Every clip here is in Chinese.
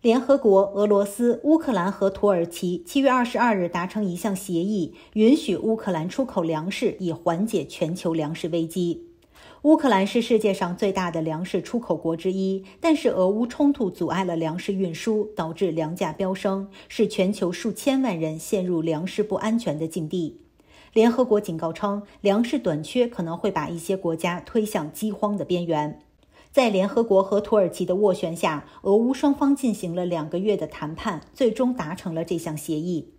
联合国、俄罗斯、乌克兰和土耳其七月二十二日达成一项协议，允许乌克兰出口粮食，以缓解全球粮食危机。乌克兰是世界上最大的粮食出口国之一，但是俄乌冲突阻碍了粮食运输，导致粮价飙升，使全球数千万人陷入粮食不安全的境地。联合国警告称，粮食短缺可能会把一些国家推向饥荒的边缘。在联合国和土耳其的斡旋下，俄乌双方进行了两个月的谈判，最终达成了这项协议。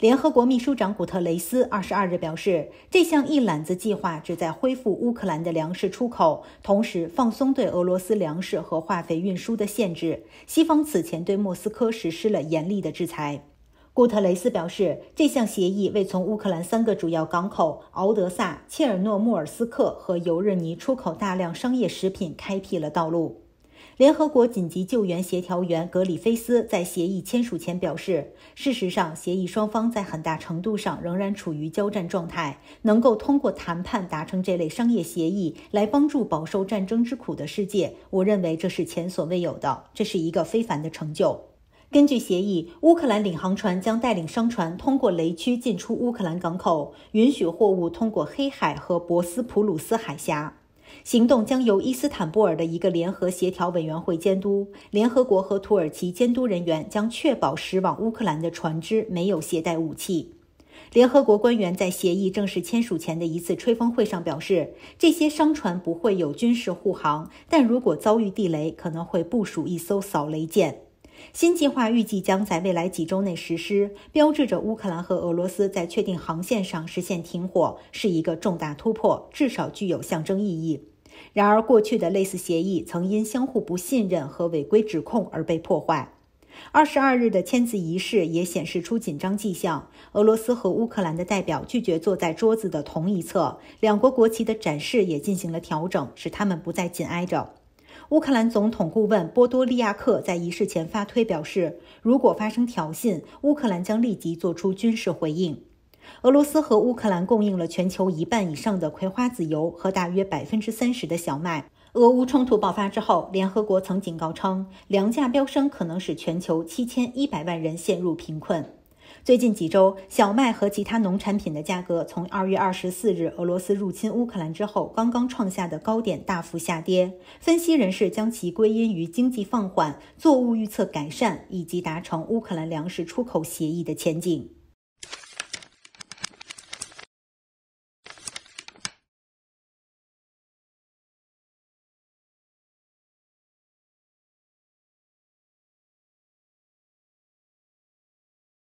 联合国秘书长古特雷斯二十二日表示，这项一揽子计划旨在恢复乌克兰的粮食出口，同时放松对俄罗斯粮食和化肥运输的限制。西方此前对莫斯科实施了严厉的制裁。古特雷斯表示，这项协议为从乌克兰三个主要港口敖德萨、切尔诺莫尔斯克和尤日尼出口大量商业食品开辟了道路。联合国紧急救援协调员格里菲斯在协议签署前表示：“事实上，协议双方在很大程度上仍然处于交战状态。能够通过谈判达成这类商业协议来帮助饱受战争之苦的世界，我认为这是前所未有的，这是一个非凡的成就。”根据协议，乌克兰领航船将带领商船通过雷区进出乌克兰港口，允许货物通过黑海和博斯普鲁斯海峡。行动将由伊斯坦布尔的一个联合协调委员会监督。联合国和土耳其监督人员将确保驶往乌克兰的船只没有携带武器。联合国官员在协议正式签署前的一次吹风会上表示，这些商船不会有军事护航，但如果遭遇地雷，可能会部署一艘扫雷舰。新计划预计将在未来几周内实施，标志着乌克兰和俄罗斯在确定航线上实现停火是一个重大突破，至少具有象征意义。然而，过去的类似协议曾因相互不信任和违规指控而被破坏。二十二日的签字仪式也显示出紧张迹象，俄罗斯和乌克兰的代表拒绝坐在桌子的同一侧，两国国旗的展示也进行了调整，使他们不再紧挨着。乌克兰总统顾问波多利亚克在仪式前发推表示，如果发生挑衅，乌克兰将立即做出军事回应。俄罗斯和乌克兰供应了全球一半以上的葵花籽油和大约百分之三十的小麦。俄乌冲突爆发之后，联合国曾警告称，粮价飙升可能使全球七千一百万人陷入贫困。最近几周，小麦和其他农产品的价格从二月二十四日俄罗斯入侵乌克兰之后刚刚创下的高点大幅下跌。分析人士将其归因于经济放缓、作物预测改善以及达成乌克兰粮食出口协议的前景。